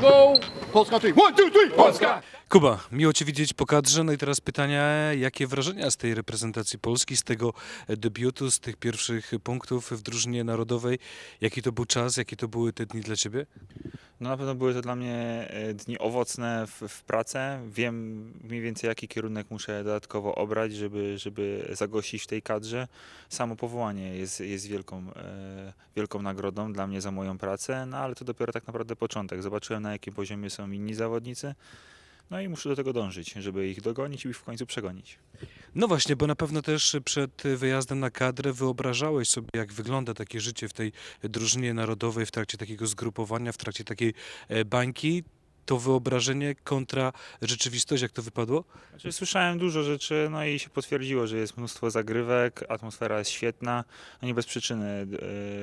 go! Polska 3, 1, 2, 3, Polska! Kuba, miło Cię widzieć po kadrze. No i teraz pytania, jakie wrażenia z tej reprezentacji Polski, z tego debiutu, z tych pierwszych punktów w drużynie narodowej? Jaki to był czas, jakie to były te dni dla Ciebie? No na pewno były to dla mnie e, dni owocne w, w pracy. Wiem mniej więcej jaki kierunek muszę dodatkowo obrać, żeby, żeby zagościć w tej kadrze. Samo powołanie jest, jest wielką, e, wielką nagrodą dla mnie za moją pracę, no ale to dopiero tak naprawdę początek. Zobaczyłem na jakim poziomie są inni zawodnicy. No i muszę do tego dążyć, żeby ich dogonić i w końcu przegonić. No właśnie, bo na pewno też przed wyjazdem na kadrę wyobrażałeś sobie, jak wygląda takie życie w tej drużynie narodowej w trakcie takiego zgrupowania, w trakcie takiej e, bańki to wyobrażenie kontra rzeczywistość, jak to wypadło? Znaczy, słyszałem dużo rzeczy, no i się potwierdziło, że jest mnóstwo zagrywek, atmosfera jest świetna. No nie bez przyczyny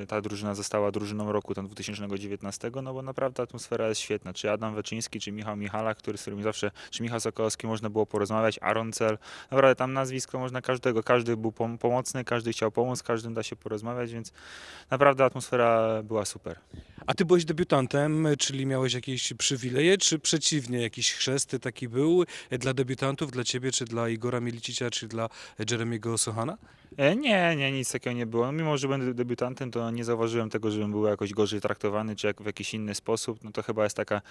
y, ta drużyna została drużyną roku, ten 2019, no bo naprawdę atmosfera jest świetna. Czy Adam Weczyński, czy Michał Michala, który, z którym zawsze, czy Michał Sokołowski można było porozmawiać, Aaron Cel, naprawdę tam nazwisko można każdego, każdy był pom pomocny, każdy chciał pomóc, każdym da się porozmawiać, więc naprawdę atmosfera była super. A ty byłeś debiutantem, czyli miałeś jakieś przywileje, czy przeciwnie, jakiś chrzest taki był e, dla debiutantów, dla Ciebie, czy dla Igora Milicicia, czy dla e, Jeremiego Sohana? E, nie, nie, nic takiego nie było. Mimo, że będę debiutantem, to nie zauważyłem tego, żebym był jakoś gorzej traktowany, czy jak w jakiś inny sposób. No to chyba jest taka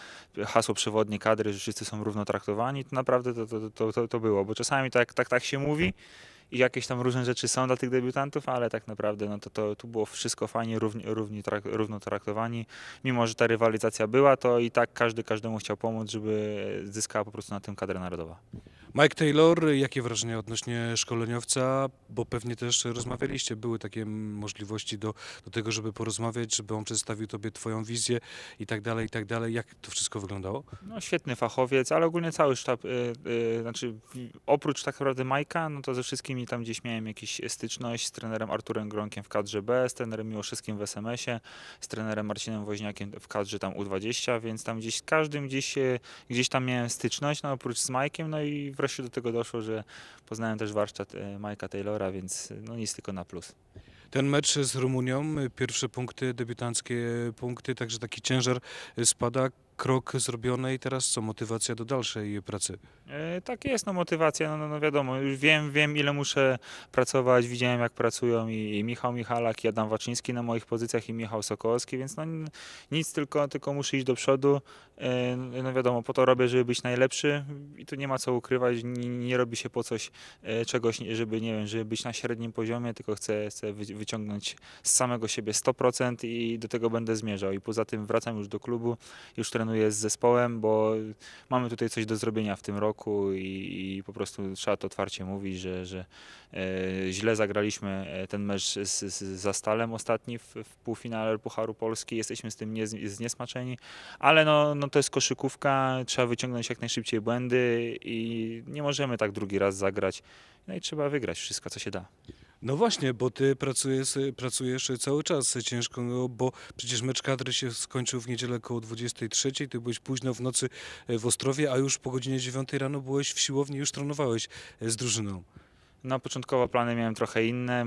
hasło przewodnie kadry, że wszyscy są równo traktowani. To naprawdę to, to, to, to, to było, bo czasami tak, tak, tak się mówi i jakieś tam różne rzeczy są dla tych debiutantów, ale tak naprawdę no to, to tu było wszystko fajnie, równi, równi trak, równo traktowani. Mimo, że ta rywalizacja była, to i tak każdy każdemu chciał pomóc, żeby zyskała po prostu na tym kadrę narodowa. Mike Taylor, jakie wrażenia odnośnie szkoleniowca? Bo pewnie też rozmawialiście, były takie możliwości do, do tego, żeby porozmawiać, żeby on przedstawił tobie twoją wizję i tak dalej, i tak dalej. Jak to wszystko wyglądało? No świetny fachowiec, ale ogólnie cały sztab, y, y, znaczy oprócz tak naprawdę Majka, no to ze wszystkimi tam gdzieś miałem jakąś styczność z trenerem Arturem Gronkiem w kadrze B, z trenerem Miłoszewskim w SMS-ie, z trenerem Marcinem Woźniakiem w kadrze tam U20, więc tam gdzieś każdym gdzieś, gdzieś tam miałem styczność, no oprócz z Majkiem, no i w się do tego doszło, że poznałem też warsztat e, Majka Taylora, więc e, no nic tylko na plus. Ten mecz z Rumunią, e, pierwsze punkty, debiutanckie punkty, także taki ciężar spada krok zrobiony i teraz co, motywacja do dalszej pracy? E, tak jest, no motywacja, no, no, no, wiadomo, już wiem, wiem ile muszę pracować, widziałem jak pracują i, i Michał Michalak, i Adam Waczyński na moich pozycjach i Michał Sokołowski, więc no nic, tylko, tylko muszę iść do przodu, e, no wiadomo, po to robię, żeby być najlepszy i tu nie ma co ukrywać, nie, nie robi się po coś e, czegoś, żeby nie wiem, żeby być na średnim poziomie, tylko chcę, chcę wyciągnąć z samego siebie 100% i do tego będę zmierzał i poza tym wracam już do klubu, już trenuję trenuję z zespołem, bo mamy tutaj coś do zrobienia w tym roku i, i po prostu trzeba to otwarcie mówić, że, że e, źle zagraliśmy e, ten mecz z, z, za Stalem ostatni w, w półfinale Pucharu Polski. Jesteśmy z tym nie, zniesmaczeni, ale no, no to jest koszykówka, trzeba wyciągnąć jak najszybciej błędy i nie możemy tak drugi raz zagrać. No i trzeba wygrać wszystko, co się da. No właśnie, bo ty pracujesz, pracujesz cały czas ciężko, no bo przecież mecz kadry się skończył w niedzielę około 23, ty byłeś późno w nocy e, w Ostrowie, a już po godzinie 9 rano byłeś w siłowni, już trenowałeś e, z drużyną. No, początkowo plany miałem trochę inne,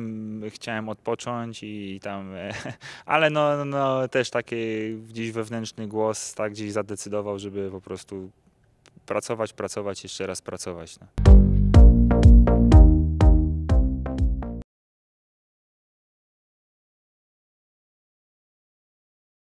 chciałem odpocząć i tam, e, ale no, no, no też taki gdzieś wewnętrzny głos tak gdzieś zadecydował, żeby po prostu pracować, pracować, jeszcze raz pracować. No.